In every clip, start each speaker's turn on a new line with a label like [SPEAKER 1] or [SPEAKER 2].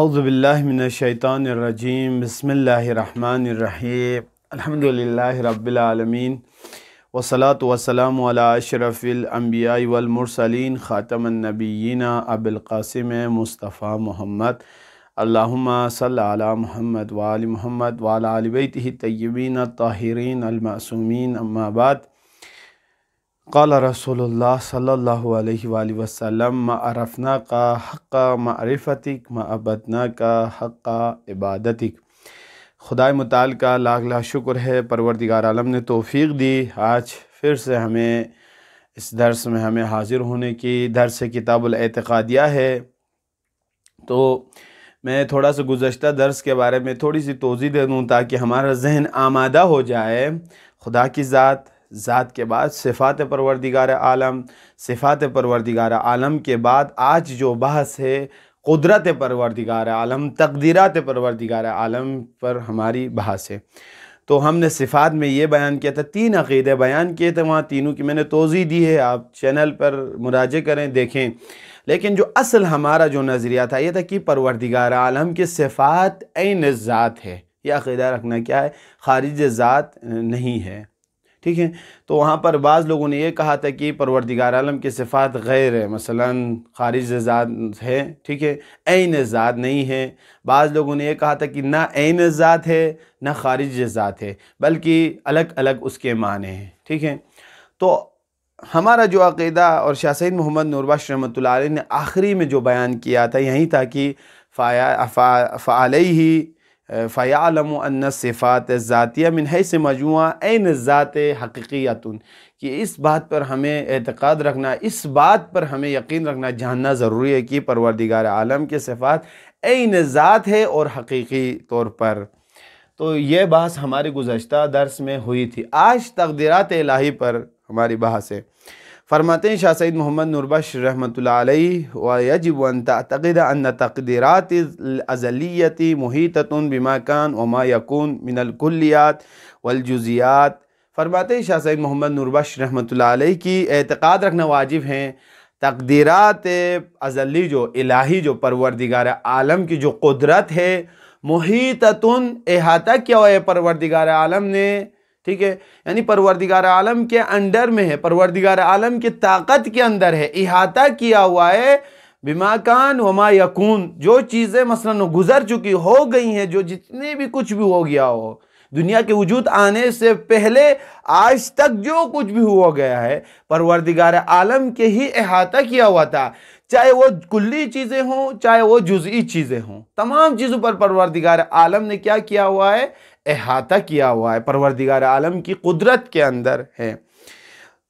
[SPEAKER 1] اعوذ باللہ من الشیطان الرجیم بسم اللہ الرحمن الرحیم الحمد رب العالمین وصلاة والسلام علی اشرف الانبیاء والمرسلین خاتم النبیین اب القاسم مصطفیٰ محمد اللہم صلی علی محمد وعلی محمد وعلی ولابہ طیبین المعصومین اما بعد قال رسول اللہ صلی اللہ علیہ وآلہ وسلم ما عرفنا کا حق معرفتک ما عبدنا کا حق عبادتک خدا مطالع کا لاغ لا شکر ہے پروردگار عالم نے توفیق دی آج پھر سے ہمیں اس درس میں ہمیں حاضر ہونے کی درس کتاب الاعتقادیہ ہے تو میں تھوڑا سا گزشتہ درس کے بارے میں تھوڑی سی توضیح دے دوں تاکہ ہمارا ذہن آمادہ ہو جائے خدا کی ذات ذات کے بعد صفات پروردگار عالم صفات پروردگار عالم کے بعد آج جو بحث ہے قدرت پروردگار عالم تقدیرات پروردگار عالم پر ہماری بحث ہے تو ہم نے صفات میں یہ بیان کیا تھا تین عقیدے بیان کیے تھے وہاں تینوں کی میں نے توضیح دی ہے آپ چینل پر مراجع کریں دیکھیں لیکن جو اصل ہمارا جو نظریہ تھا یہ تھا کہ پروردگار عالم کے صفات این ذات ہے یہ عقیدہ رکھنا کیا ہے خارج ذات نہیں ہے ٹھیک ہے تو وہاں پر بعض لوگوں نے یہ کہا تھا کہ پروردگار عالم کی صفات غیر ہے مثلا خارج ہے ٹھیک ہے ذات نہیں ہے بعض لوگوں نے یہ کہا تھا کہ نہ ذات ہے نہ خارج ذات ہے بلکہ الگ الگ اس کے معنی ہیں ٹھیک ہے تو ہمارا جو عقیدہ اور شاہ سعید محمد نورباش رحمۃ اللہ علیہ نے آخری میں جو بیان کیا تھا یہی تھا کہ فایا فعالی ہی فَيَعْلَمُ أَنَّ صِفَاتِ انََََََََََََََََََََََََََََََ صفات حَيْسِ ہی اَيْنِ مجموعہ حَقِقِيَةٌ ذات کہ اس بات پر ہمیں اعتقاد رکھنا اس بات پر ہمیں یقین رکھنا جاننا ضروری ہے کہ پروردگار عالم کے صفات اَيْنِ نظات ہے اور حقیقی طور پر تو یہ بحث ہماری گزشتہ درس میں ہوئی تھی آج تقدیرات الہی پر ہماری بحث ہے فرماتے ہیں شاہ سعید محمد نوربش اللہ علیہ وَيَجِبُ أَن تَعْتَقِدَ أَنَّ تَقْدِرَاتِ الْأَزَلِيَّةِ مُحِيطَةٌ بِمَا كَانْ وَمَا يَكُونْ مِنَ الْكُلِّيَاتِ وَالْجُزِيَاتِ فرماتے ہیں شاہ سید محمد نوربش رحمت اللہ علیہ کی اعتقاد رکھنا واجب ہیں تقدیرات ازلی جو الہی جو پروردگار عالم کی جو قدرت ہے محیطتن احاطہ کیا ہوئے پروردگار عالم نے ٹھیک ہے یعنی پروردگار عالم کے انڈر میں ہے پروردگار عالم کے طاقت کے اندر ہے احاطہ کیا ہوا ہے بما کان وما یکون جو چیزیں مثلا گزر چکی ہو گئی ہیں جو جتنے بھی کچھ بھی ہو گیا ہو دنیا کے وجود آنے سے پہلے آج تک جو کچھ بھی ہوا گیا ہے پروردگار عالم کے ہی احاطہ کیا ہوا تھا چاہے وہ کلی چیزیں ہوں چاہے وہ جزئی چیزیں ہوں تمام چیزوں پر پروردگار عالم نے کیا کیا ہوا ہے احاطہ کیا ہوا ہے پروردگار عالم کی قدرت کے اندر ہے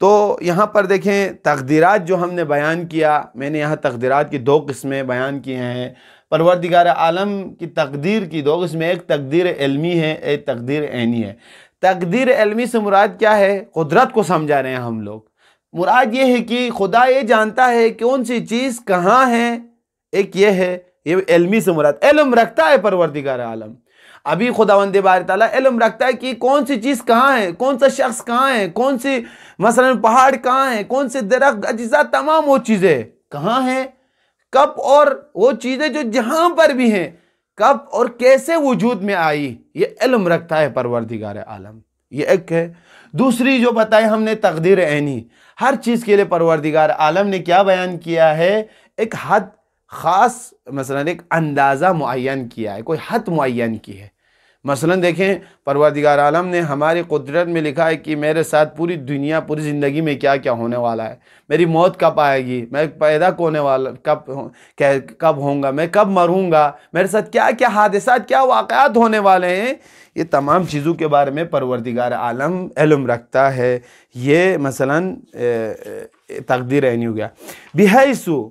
[SPEAKER 1] تو یہاں پر دیکھیں تقدیرات جو ہم نے بیان کیا میں نے یہاں تقدیرات کی دو قسمیں بیان کیے ہیں پروردگار عالم کی تقدیر کی دو قسمیں ایک تقدیر علمی ہے ایک تقدیر عینی ہے تقدیر علمی سے مراد کیا ہے قدرت کو سمجھا رہے ہیں ہم لوگ مراد یہ ہے کہ خدا یہ جانتا ہے کون سی چیز کہاں ہے ایک یہ ہے یہ علمی سے مراد علم رکھتا ہے پروردگار عالم ابھی خداوند بار تعالیٰ علم رکھتا ہے کہ کون سی چیز کہاں ہے کون سا شخص کہاں ہے کون سی مثلا پہاڑ کہاں ہے کون سی درخت اجزاء تمام وہ چیزیں کہاں ہیں کب اور وہ چیزیں جو جہاں پر بھی ہیں کب اور کیسے وجود میں آئی یہ علم رکھتا ہے پروردگار عالم یہ ایک ہے دوسری جو بتائے ہم نے تقدیر عینی ہر چیز کے لیے پروردگار عالم نے کیا بیان کیا ہے ایک حد خاص مثلا ایک اندازہ معین کیا ہے کوئی حد معین کی ہے مثلا دیکھیں پروردگار عالم نے ہماری قدرت میں لکھا ہے کہ میرے ساتھ پوری دنیا پوری زندگی میں کیا کیا ہونے والا ہے میری موت کب آئے گی میں پیدا کونے والا کب کب ہوں گا میں کب مروں گا میرے ساتھ کیا کیا حادثات کیا واقعات ہونے والے ہیں یہ تمام چیزوں کے بارے میں پروردگار عالم علم رکھتا ہے یہ مثلا تقدیر نہیں ہو گیا بحیثو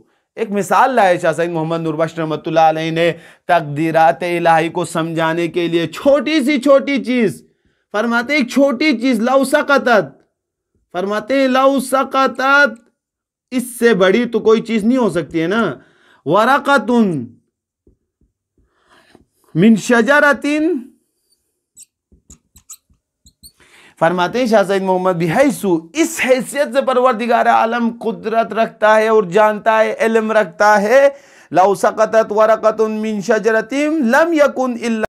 [SPEAKER 1] ایک مثال لائے شاہ سعید محمد نوربش رحمت اللہ علیہ نے تقدیرات الہی کو سمجھانے کے لیے چھوٹی سی چھوٹی چیز فرماتے ایک چھوٹی چیز لو سقطت فرماتے ہیں لو سقطت اس سے بڑی تو کوئی چیز نہیں ہو سکتی ہے نا ورقتن من شجرتن فرماتے ہیں شاہ سید محمد اس حیثیت سے پروردگار عالم قدرت رکھتا ہے اور جانتا ہے علم رکھتا ہے لو مِّن شَجْرَتِمْ لم يَكُنْ إِلَّا